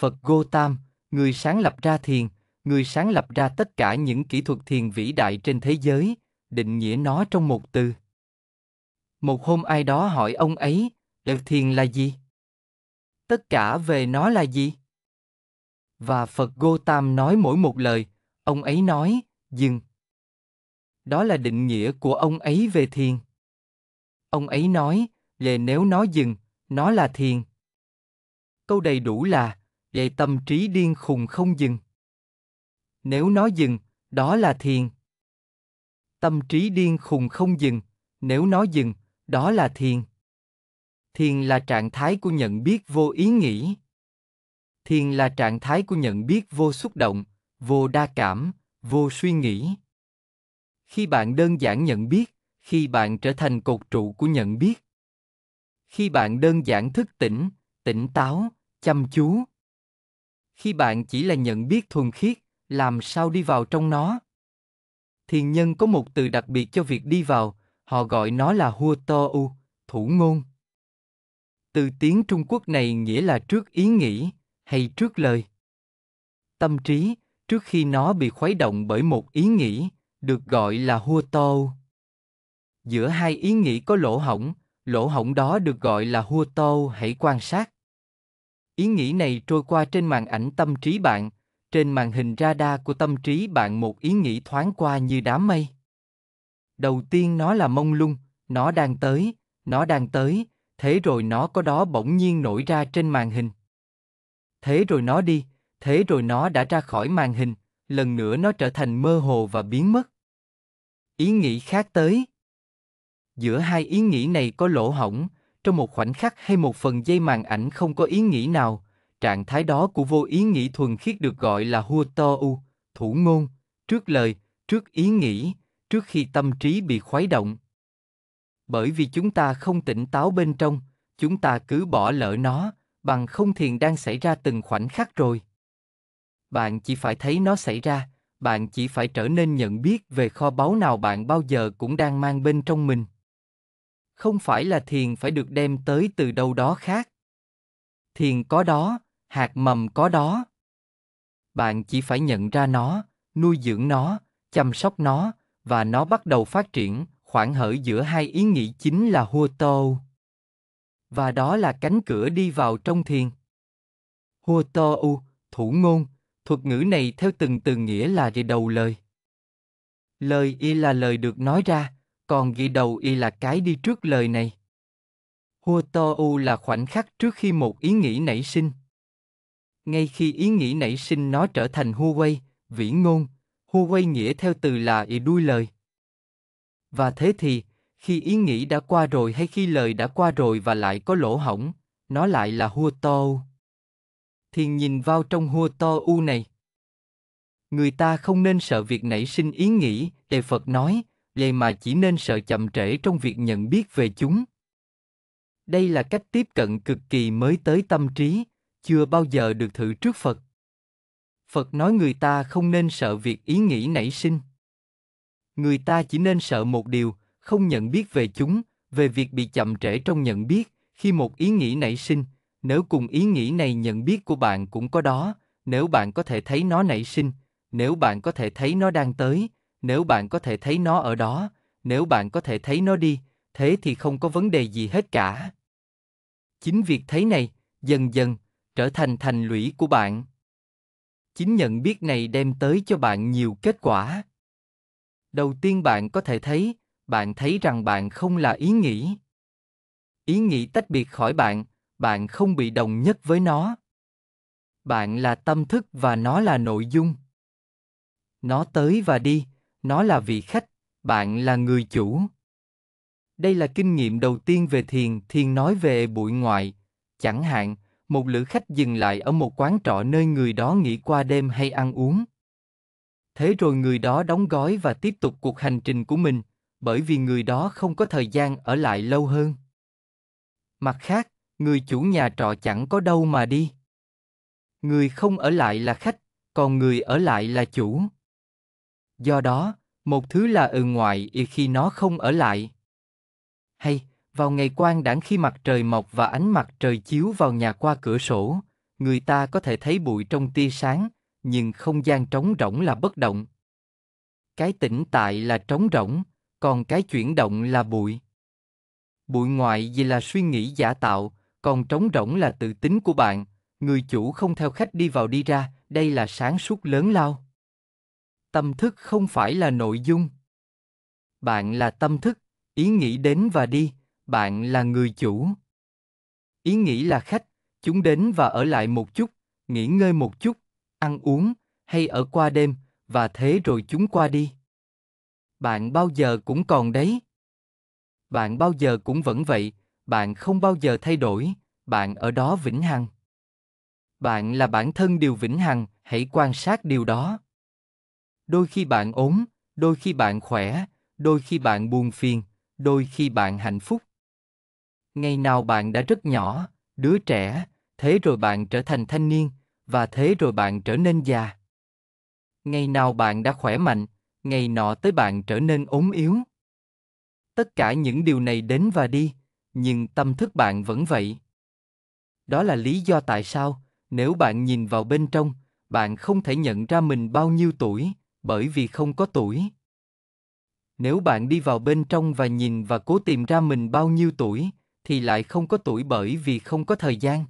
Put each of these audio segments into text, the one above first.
Phật Gotam, người sáng lập ra thiền, người sáng lập ra tất cả những kỹ thuật thiền vĩ đại trên thế giới, định nghĩa nó trong một từ. Một hôm ai đó hỏi ông ấy, lực thiền là gì? Tất cả về nó là gì? Và Phật Gotam nói mỗi một lời, ông ấy nói, dừng. Đó là định nghĩa của ông ấy về thiền. Ông ấy nói, lề nếu nó dừng, nó là thiền. Câu đầy đủ là, để tâm trí điên khùng không dừng. Nếu nó dừng, đó là thiền. Tâm trí điên khùng không dừng, nếu nó dừng, đó là thiền. Thiền là trạng thái của nhận biết vô ý nghĩ. Thiền là trạng thái của nhận biết vô xúc động, vô đa cảm, vô suy nghĩ. Khi bạn đơn giản nhận biết, khi bạn trở thành cột trụ của nhận biết. Khi bạn đơn giản thức tỉnh, tỉnh táo, chăm chú, khi bạn chỉ là nhận biết thuần khiết làm sao đi vào trong nó thiền nhân có một từ đặc biệt cho việc đi vào họ gọi nó là hua to u thủ ngôn từ tiếng trung quốc này nghĩa là trước ý nghĩ hay trước lời tâm trí trước khi nó bị khuấy động bởi một ý nghĩ được gọi là hua to u giữa hai ý nghĩ có lỗ hổng lỗ hổng đó được gọi là hua tô hãy quan sát Ý nghĩ này trôi qua trên màn ảnh tâm trí bạn, trên màn hình radar của tâm trí bạn một ý nghĩ thoáng qua như đám mây. Đầu tiên nó là mông lung, nó đang tới, nó đang tới, thế rồi nó có đó bỗng nhiên nổi ra trên màn hình. Thế rồi nó đi, thế rồi nó đã ra khỏi màn hình, lần nữa nó trở thành mơ hồ và biến mất. Ý nghĩ khác tới. Giữa hai ý nghĩ này có lỗ hổng, trong một khoảnh khắc hay một phần dây màn ảnh không có ý nghĩ nào, trạng thái đó của vô ý nghĩ thuần khiết được gọi là hua to u, thủ ngôn, trước lời, trước ý nghĩ, trước khi tâm trí bị khuấy động. Bởi vì chúng ta không tỉnh táo bên trong, chúng ta cứ bỏ lỡ nó, bằng không thiền đang xảy ra từng khoảnh khắc rồi. Bạn chỉ phải thấy nó xảy ra, bạn chỉ phải trở nên nhận biết về kho báu nào bạn bao giờ cũng đang mang bên trong mình không phải là thiền phải được đem tới từ đâu đó khác thiền có đó hạt mầm có đó bạn chỉ phải nhận ra nó nuôi dưỡng nó chăm sóc nó và nó bắt đầu phát triển khoảng hở giữa hai ý nghĩ chính là hua tô và đó là cánh cửa đi vào trong thiền hua tô u thủ ngôn thuật ngữ này theo từng từ nghĩa là về đầu lời lời y là lời được nói ra còn ghi đầu y là cái đi trước lời này. Hua to u là khoảnh khắc trước khi một ý nghĩ nảy sinh. Ngay khi ý nghĩ nảy sinh nó trở thành hua quay vĩ ngôn, hua quay nghĩa theo từ là y đuôi lời. Và thế thì, khi ý nghĩ đã qua rồi hay khi lời đã qua rồi và lại có lỗ hỏng, nó lại là Hua to u. Thì nhìn vào trong Hua to u này. Người ta không nên sợ việc nảy sinh ý nghĩ, đề Phật nói, vậy mà chỉ nên sợ chậm trễ trong việc nhận biết về chúng. Đây là cách tiếp cận cực kỳ mới tới tâm trí, chưa bao giờ được thử trước Phật. Phật nói người ta không nên sợ việc ý nghĩ nảy sinh. Người ta chỉ nên sợ một điều, không nhận biết về chúng, về việc bị chậm trễ trong nhận biết, khi một ý nghĩ nảy sinh, nếu cùng ý nghĩ này nhận biết của bạn cũng có đó, nếu bạn có thể thấy nó nảy sinh, nếu bạn có thể thấy nó đang tới, nếu bạn có thể thấy nó ở đó, nếu bạn có thể thấy nó đi, thế thì không có vấn đề gì hết cả. Chính việc thấy này, dần dần, trở thành thành lũy của bạn. Chính nhận biết này đem tới cho bạn nhiều kết quả. Đầu tiên bạn có thể thấy, bạn thấy rằng bạn không là ý nghĩ. Ý nghĩ tách biệt khỏi bạn, bạn không bị đồng nhất với nó. Bạn là tâm thức và nó là nội dung. Nó tới và đi, nó là vị khách, bạn là người chủ. Đây là kinh nghiệm đầu tiên về thiền, thiền nói về bụi ngoại. Chẳng hạn, một lữ khách dừng lại ở một quán trọ nơi người đó nghỉ qua đêm hay ăn uống. Thế rồi người đó đóng gói và tiếp tục cuộc hành trình của mình, bởi vì người đó không có thời gian ở lại lâu hơn. Mặt khác, người chủ nhà trọ chẳng có đâu mà đi. Người không ở lại là khách, còn người ở lại là chủ. Do đó, một thứ là ở ừ ngoại khi nó không ở lại. Hay, vào ngày quang đãng khi mặt trời mọc và ánh mặt trời chiếu vào nhà qua cửa sổ, người ta có thể thấy bụi trong tia sáng, nhưng không gian trống rỗng là bất động. Cái tĩnh tại là trống rỗng, còn cái chuyển động là bụi. Bụi ngoại gì là suy nghĩ giả tạo, còn trống rỗng là tự tính của bạn, người chủ không theo khách đi vào đi ra, đây là sáng suốt lớn lao tâm thức không phải là nội dung bạn là tâm thức ý nghĩ đến và đi bạn là người chủ ý nghĩ là khách chúng đến và ở lại một chút nghỉ ngơi một chút ăn uống hay ở qua đêm và thế rồi chúng qua đi bạn bao giờ cũng còn đấy bạn bao giờ cũng vẫn vậy bạn không bao giờ thay đổi bạn ở đó vĩnh hằng bạn là bản thân điều vĩnh hằng hãy quan sát điều đó Đôi khi bạn ốm, đôi khi bạn khỏe, đôi khi bạn buồn phiền, đôi khi bạn hạnh phúc. Ngày nào bạn đã rất nhỏ, đứa trẻ, thế rồi bạn trở thành thanh niên, và thế rồi bạn trở nên già. Ngày nào bạn đã khỏe mạnh, ngày nọ tới bạn trở nên ốm yếu. Tất cả những điều này đến và đi, nhưng tâm thức bạn vẫn vậy. Đó là lý do tại sao, nếu bạn nhìn vào bên trong, bạn không thể nhận ra mình bao nhiêu tuổi, bởi vì không có tuổi. Nếu bạn đi vào bên trong và nhìn và cố tìm ra mình bao nhiêu tuổi, thì lại không có tuổi bởi vì không có thời gian.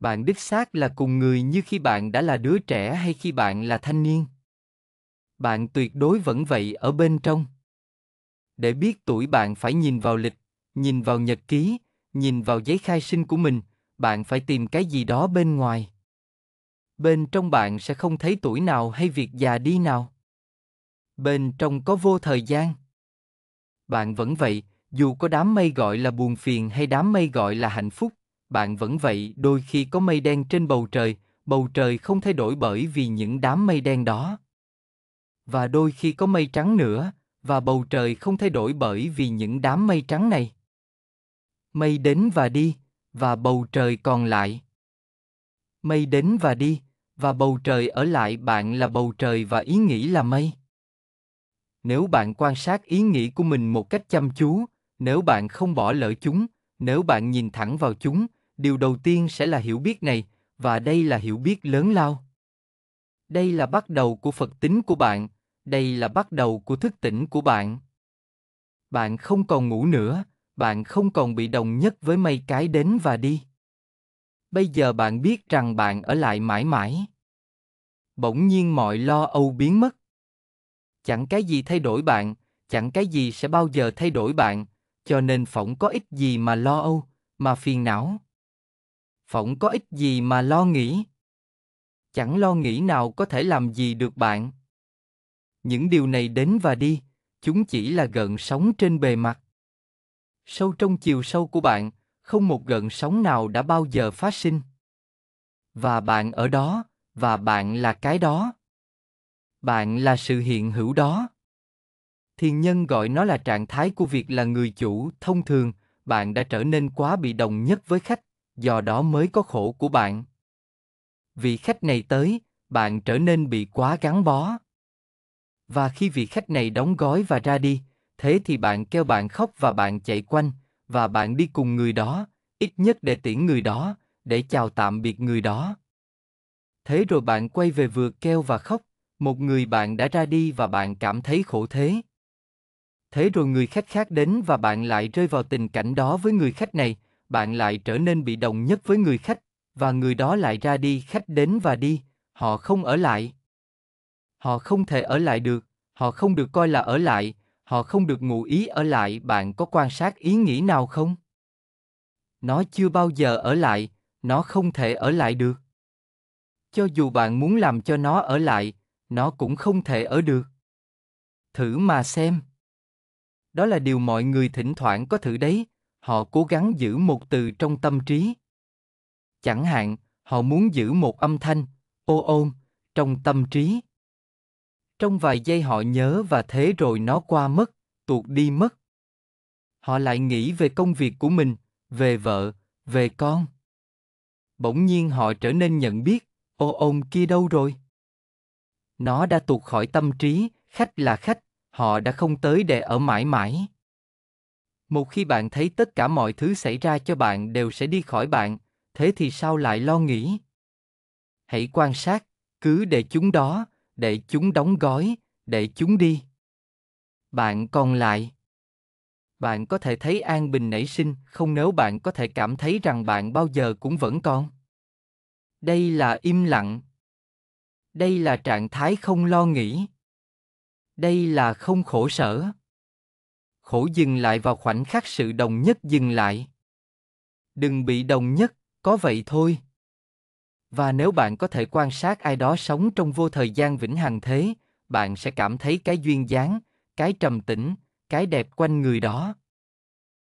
Bạn đích xác là cùng người như khi bạn đã là đứa trẻ hay khi bạn là thanh niên. Bạn tuyệt đối vẫn vậy ở bên trong. Để biết tuổi bạn phải nhìn vào lịch, nhìn vào nhật ký, nhìn vào giấy khai sinh của mình, bạn phải tìm cái gì đó bên ngoài bên trong bạn sẽ không thấy tuổi nào hay việc già đi nào. Bên trong có vô thời gian. Bạn vẫn vậy, dù có đám mây gọi là buồn phiền hay đám mây gọi là hạnh phúc, bạn vẫn vậy, đôi khi có mây đen trên bầu trời, bầu trời không thay đổi bởi vì những đám mây đen đó. Và đôi khi có mây trắng nữa, và bầu trời không thay đổi bởi vì những đám mây trắng này. Mây đến và đi, và bầu trời còn lại. Mây đến và đi, và bầu trời ở lại bạn là bầu trời và ý nghĩ là mây nếu bạn quan sát ý nghĩ của mình một cách chăm chú nếu bạn không bỏ lỡ chúng nếu bạn nhìn thẳng vào chúng điều đầu tiên sẽ là hiểu biết này và đây là hiểu biết lớn lao đây là bắt đầu của phật tính của bạn đây là bắt đầu của thức tỉnh của bạn bạn không còn ngủ nữa bạn không còn bị đồng nhất với mây cái đến và đi bây giờ bạn biết rằng bạn ở lại mãi mãi bỗng nhiên mọi lo âu biến mất. Chẳng cái gì thay đổi bạn, chẳng cái gì sẽ bao giờ thay đổi bạn, cho nên phỏng có ích gì mà lo âu, mà phiền não. Phỏng có ích gì mà lo nghĩ. Chẳng lo nghĩ nào có thể làm gì được bạn. Những điều này đến và đi, chúng chỉ là gợn sóng trên bề mặt. Sâu trong chiều sâu của bạn, không một gợn sóng nào đã bao giờ phát sinh. Và bạn ở đó, và bạn là cái đó bạn là sự hiện hữu đó thiền nhân gọi nó là trạng thái của việc là người chủ thông thường bạn đã trở nên quá bị đồng nhất với khách do đó mới có khổ của bạn vị khách này tới bạn trở nên bị quá gắn bó và khi vị khách này đóng gói và ra đi thế thì bạn kêu bạn khóc và bạn chạy quanh và bạn đi cùng người đó ít nhất để tiễn người đó để chào tạm biệt người đó thế rồi bạn quay về vừa kêu và khóc, một người bạn đã ra đi và bạn cảm thấy khổ thế. Thế rồi người khách khác đến và bạn lại rơi vào tình cảnh đó với người khách này, bạn lại trở nên bị đồng nhất với người khách, và người đó lại ra đi khách đến và đi, họ không ở lại. Họ không thể ở lại được, họ không được coi là ở lại, họ không được ngụ ý ở lại, bạn có quan sát ý nghĩ nào không? Nó chưa bao giờ ở lại, nó không thể ở lại được cho dù bạn muốn làm cho nó ở lại, nó cũng không thể ở được. Thử mà xem. Đó là điều mọi người thỉnh thoảng có thử đấy, họ cố gắng giữ một từ trong tâm trí. Chẳng hạn, họ muốn giữ một âm thanh, ô ôm, trong tâm trí. Trong vài giây họ nhớ và thế rồi nó qua mất, tuột đi mất. Họ lại nghĩ về công việc của mình, về vợ, về con. Bỗng nhiên họ trở nên nhận biết, ô ồn kia đâu rồi? Nó đã tuột khỏi tâm trí, khách là khách, họ đã không tới để ở mãi mãi. Một khi bạn thấy tất cả mọi thứ xảy ra cho bạn đều sẽ đi khỏi bạn, thế thì sao lại lo nghĩ? Hãy quan sát, cứ để chúng đó, để chúng đóng gói, để chúng đi. Bạn còn lại bạn có thể thấy an bình nảy sinh không nếu bạn có thể cảm thấy rằng bạn bao giờ cũng vẫn còn đây là im lặng đây là trạng thái không lo nghĩ đây là không khổ sở khổ dừng lại vào khoảnh khắc sự đồng nhất dừng lại đừng bị đồng nhất có vậy thôi và nếu bạn có thể quan sát ai đó sống trong vô thời gian vĩnh hằng thế bạn sẽ cảm thấy cái duyên dáng cái trầm tĩnh cái đẹp quanh người đó